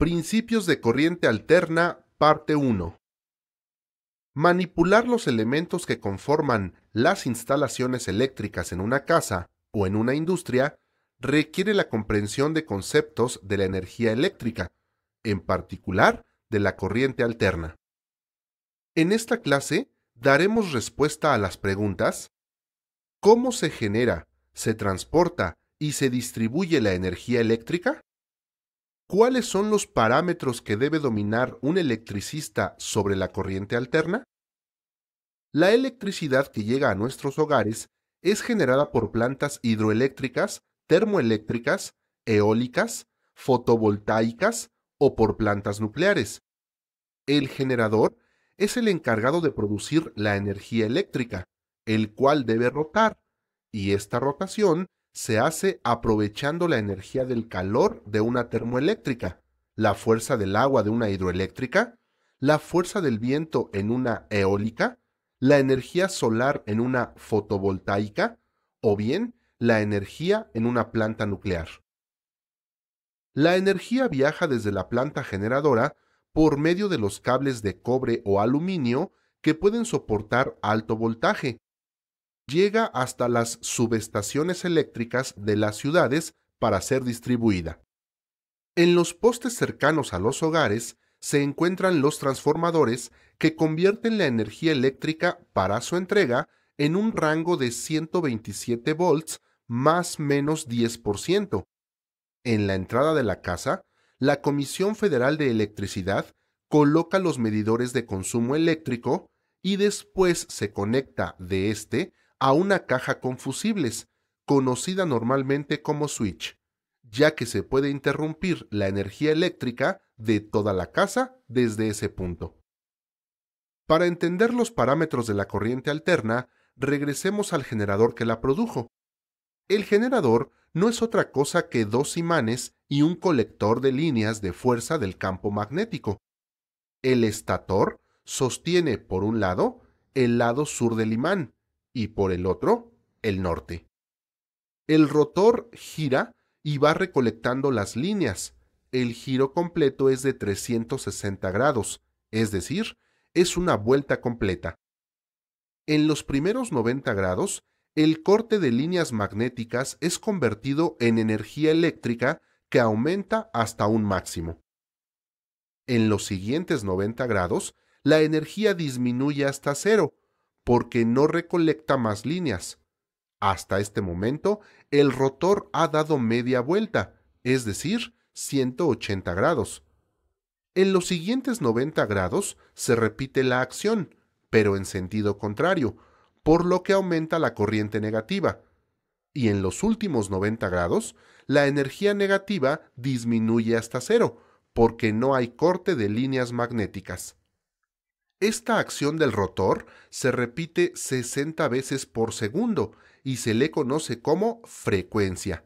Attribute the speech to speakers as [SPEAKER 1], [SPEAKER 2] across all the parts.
[SPEAKER 1] Principios de corriente alterna, parte 1. Manipular los elementos que conforman las instalaciones eléctricas en una casa o en una industria requiere la comprensión de conceptos de la energía eléctrica, en particular de la corriente alterna. En esta clase daremos respuesta a las preguntas ¿Cómo se genera, se transporta y se distribuye la energía eléctrica? ¿Cuáles son los parámetros que debe dominar un electricista sobre la corriente alterna? La electricidad que llega a nuestros hogares es generada por plantas hidroeléctricas, termoeléctricas, eólicas, fotovoltaicas o por plantas nucleares. El generador es el encargado de producir la energía eléctrica, el cual debe rotar, y esta rotación se hace aprovechando la energía del calor de una termoeléctrica, la fuerza del agua de una hidroeléctrica, la fuerza del viento en una eólica, la energía solar en una fotovoltaica o bien la energía en una planta nuclear. La energía viaja desde la planta generadora por medio de los cables de cobre o aluminio que pueden soportar alto voltaje, llega hasta las subestaciones eléctricas de las ciudades para ser distribuida. En los postes cercanos a los hogares se encuentran los transformadores que convierten la energía eléctrica para su entrega en un rango de 127 volts más menos 10%. En la entrada de la casa, la Comisión Federal de Electricidad coloca los medidores de consumo eléctrico y después se conecta de este a una caja con fusibles, conocida normalmente como switch, ya que se puede interrumpir la energía eléctrica de toda la casa desde ese punto. Para entender los parámetros de la corriente alterna, regresemos al generador que la produjo. El generador no es otra cosa que dos imanes y un colector de líneas de fuerza del campo magnético. El estator sostiene, por un lado, el lado sur del imán, y por el otro, el norte. El rotor gira y va recolectando las líneas. El giro completo es de 360 grados, es decir, es una vuelta completa. En los primeros 90 grados, el corte de líneas magnéticas es convertido en energía eléctrica que aumenta hasta un máximo. En los siguientes 90 grados, la energía disminuye hasta cero porque no recolecta más líneas. Hasta este momento, el rotor ha dado media vuelta, es decir, 180 grados. En los siguientes 90 grados se repite la acción, pero en sentido contrario, por lo que aumenta la corriente negativa. Y en los últimos 90 grados, la energía negativa disminuye hasta cero, porque no hay corte de líneas magnéticas. Esta acción del rotor se repite 60 veces por segundo y se le conoce como frecuencia.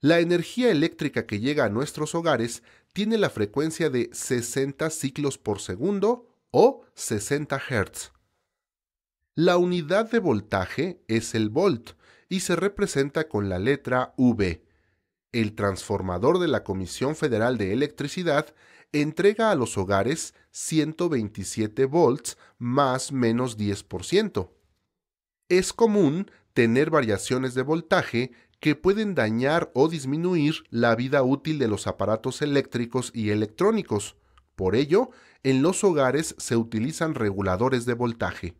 [SPEAKER 1] La energía eléctrica que llega a nuestros hogares tiene la frecuencia de 60 ciclos por segundo o 60 Hz. La unidad de voltaje es el volt y se representa con la letra V, el transformador de la Comisión Federal de Electricidad entrega a los hogares 127 volts más menos 10%. Es común tener variaciones de voltaje que pueden dañar o disminuir la vida útil de los aparatos eléctricos y electrónicos. Por ello, en los hogares se utilizan reguladores de voltaje.